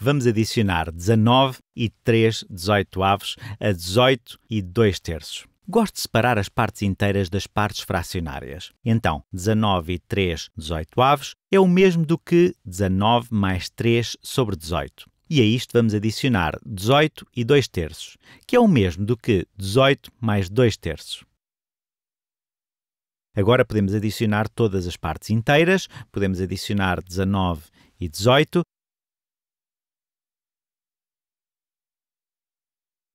vamos adicionar 19 e 3 18 avos a 18 e 2 terços. Gosto de separar as partes inteiras das partes fracionárias. Então, 19 e 3 18 avos é o mesmo do que 19 mais 3 sobre 18. E a isto vamos adicionar 18 e 2 terços, que é o mesmo do que 18 mais 2 terços. Agora podemos adicionar todas as partes inteiras, podemos adicionar 19 e 18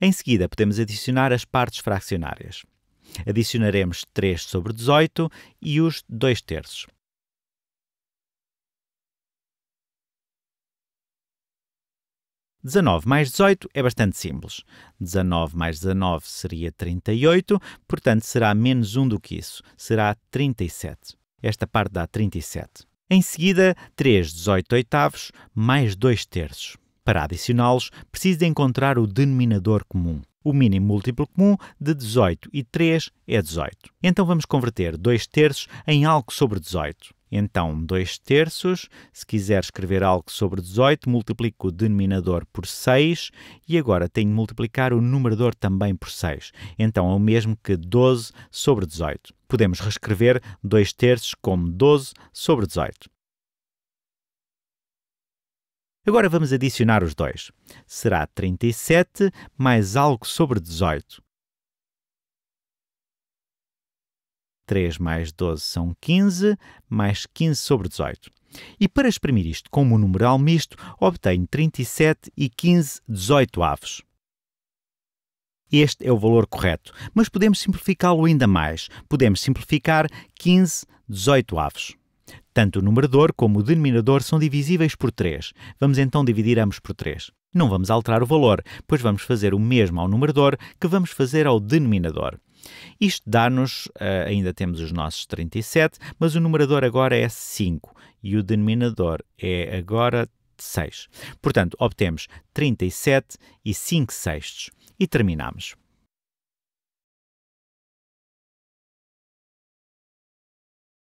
Em seguida, podemos adicionar as partes fracionárias. Adicionaremos 3 sobre 18 e os 2 terços. Dezenove mais 18 é bastante simples. 19 mais 19 seria 38, portanto será menos 1 do que isso, será 37. Esta parte dá 37. Em seguida, 3 18 oitavos mais 2 terços. Para adicioná-los, preciso de encontrar o denominador comum. O mínimo múltiplo comum de 18 e 3 é 18. Então vamos converter 2 terços em algo sobre 18. Então, 2 terços, se quiser escrever algo sobre 18, multiplico o denominador por 6 e agora tenho de multiplicar o numerador também por 6. Então é o mesmo que 12 sobre 18. Podemos reescrever 2 terços como 12 sobre 18. Agora vamos adicionar os dois. Será 37 mais algo sobre 18. 3 mais 12 são 15, mais 15 sobre 18. E para exprimir isto como um numeral misto, obtenho 37 e 15 18 avos. Este é o valor correto, mas podemos simplificá-lo ainda mais. Podemos simplificar 15 18 avos. Tanto o numerador como o denominador são divisíveis por 3. Vamos então dividir ambos por 3. Não vamos alterar o valor, pois vamos fazer o mesmo ao numerador que vamos fazer ao denominador. Isto dá-nos, eh, ainda temos os nossos 37, mas o numerador agora é 5 e o denominador é agora 6. Portanto, obtemos 37 e 5 sextos. E terminamos.